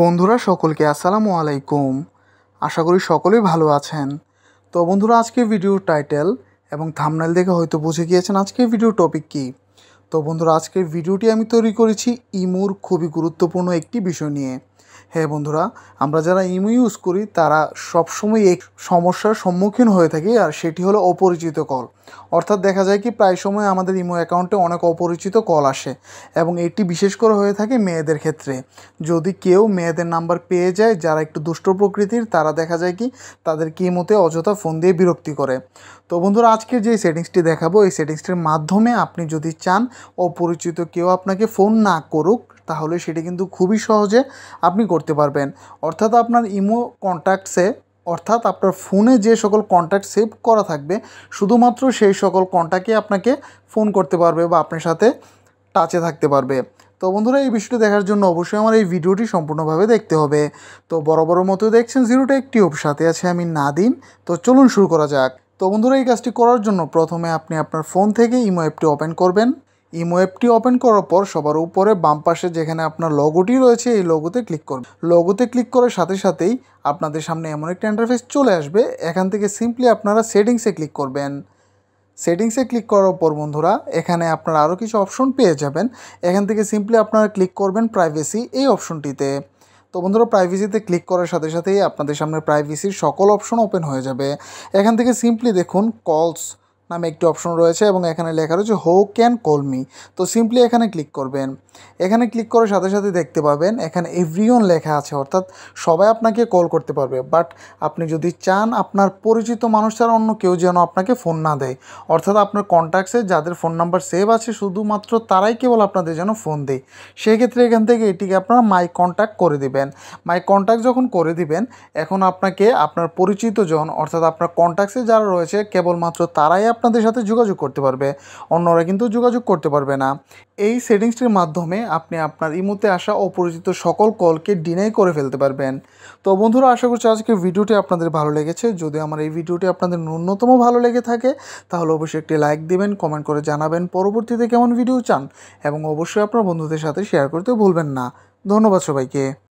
বন্ধুরা সকলকে আসসালামু আলাইকুম আশা করি সকলেই ভালো আছেন তো বন্ধুরা আজকের ভিডিও টাইটেল এবং থামনাইল দেখে হয়তো বুঝে গিয়েছেন আজকের ভিডিও টপিক কী তো বন্ধুরা আজকের ভিডিওটি আমি তৈরি করেছি ইমুর খুবই গুরুত্বপূর্ণ একটি বিষয় নিয়ে হ্যাঁ বন্ধুরা আমরা যারা ইমো ইউজ করি তারা সবসময় এক সমস্যার সম্মুখীন হয়ে থাকি আর সেটি হলো অপরিচিত কল অর্থাৎ দেখা যায় কি প্রায় সময় আমাদের ইমো অ্যাকাউন্টে অনেক অপরিচিত কল আসে এবং এটি বিশেষ করে হয়ে থাকে মেয়েদের ক্ষেত্রে যদি কেউ মেয়েদের নাম্বার পেয়ে যায় যারা একটু দুষ্ট প্রকৃতির তারা দেখা যায় কি তাদেরকে মতে অযথা ফোন দিয়ে বিরক্তি করে তো বন্ধুরা আজকের যে সেটিংসটি দেখাবো এই সেটিংসটির মাধ্যমে আপনি যদি চান অপরিচিত কেউ আপনাকে ফোন না করুক তাহলে সেটি কিন্তু খুবই সহজে আপনি করতে পারবেন অর্থাৎ আপনার ইমো কন্ট্যাক্টসে অর্থাৎ আপনার ফোনে যে সকল কন্ট্যাক্ট সেভ করা থাকবে শুধুমাত্র সেই সকল কন্ট্যাক্টে আপনাকে ফোন করতে পারবে বা আপনার সাথে টাচে থাকতে পারবে তো বন্ধুরা এই বিষয়টি দেখার জন্য অবশ্যই আমার এই ভিডিওটি সম্পূর্ণভাবে দেখতে হবে তো বড় বড় মতো দেখছেন জিরোটা একটি অপ সাথে আছে আমি নাদিম তো চলুন শুরু করা যাক তো বন্ধুরা এই কাজটি করার জন্য প্রথমে আপনি আপনার ফোন থেকে ইমো অ্যাপটি ওপেন করবেন ইমো অ্যাপটি ওপেন করার পর সবার উপরে বাম পাশে যেখানে আপনার লগোটি রয়েছে এই লগোতে ক্লিক করবেন লগোতে ক্লিক করার সাথে সাথেই আপনাদের সামনে এমন একটা ইন্টারফেস চলে আসবে এখান থেকে সিম্পলি আপনারা সেটিংসে ক্লিক করবেন সেটিংসে ক্লিক করার পর বন্ধুরা এখানে আপনারা আরও কিছু অপশন পেয়ে যাবেন এখান থেকে সিম্পলি আপনারা ক্লিক করবেন প্রাইভেসি এই অপশনটিতে তো বন্ধুরা প্রাইভেসিতে ক্লিক করার সাথে সাথেই আপনাদের সামনে প্রাইভেসির সকল অপশন ওপেন হয়ে যাবে এখান থেকে সিম্পলি দেখুন কলস নামে একটি অপশন রয়েছে এবং এখানে লেখা রয়েছে হো ক্যান কল মি তো সিম্পলি এখানে ক্লিক করবেন এখানে ক্লিক করার সাথে সাথে দেখতে পাবেন এখানে এভরিওন লেখা আছে অর্থাৎ সবাই আপনাকে কল করতে পারবে বাট আপনি যদি চান আপনার পরিচিত মানুষ ছাড়া অন্য কেউ যেন আপনাকে ফোন না দেয় অর্থাৎ আপনার কন্ট্যাক্টসে যাদের ফোন নাম্বার সেভ আছে শুধুমাত্র তারাই কেবল আপনাদের যেন ফোন দেয় সেক্ষেত্রে এখান থেকে এটিকে আপনারা মাই কন্ট্যাক্ট করে দিবেন মাই কন্ট্যাক্ট যখন করে দিবেন এখন আপনাকে আপনার পরিচিতজন অর্থাৎ আপনার কন্ট্যাক্টসে যারা রয়েছে কেবলমাত্র তারাই আপনাদের সাথে যোগাযোগ করতে পারবে অন্যরা কিন্তু যোগাযোগ করতে পারবে না এই সেটিংসটির মাধ্যমে আপনি আপনার ইমুতে আসা অপরিচিত সকল কলকে ডিনাই করে ফেলতে পারবেন তো বন্ধুরা আশা করছি আজকে ভিডিওটি আপনাদের ভালো লেগেছে যদি আমার এই ভিডিওটি আপনাদের ন্যূনতম ভালো লেগে থাকে তাহলে অবশ্যই একটি লাইক দিবেন কমেন্ট করে জানাবেন পরবর্তীতে কেমন ভিডিও চান এবং অবশ্যই আপনার বন্ধুদের সাথে শেয়ার করতে ভুলবেন না ধন্যবাদ সবাইকে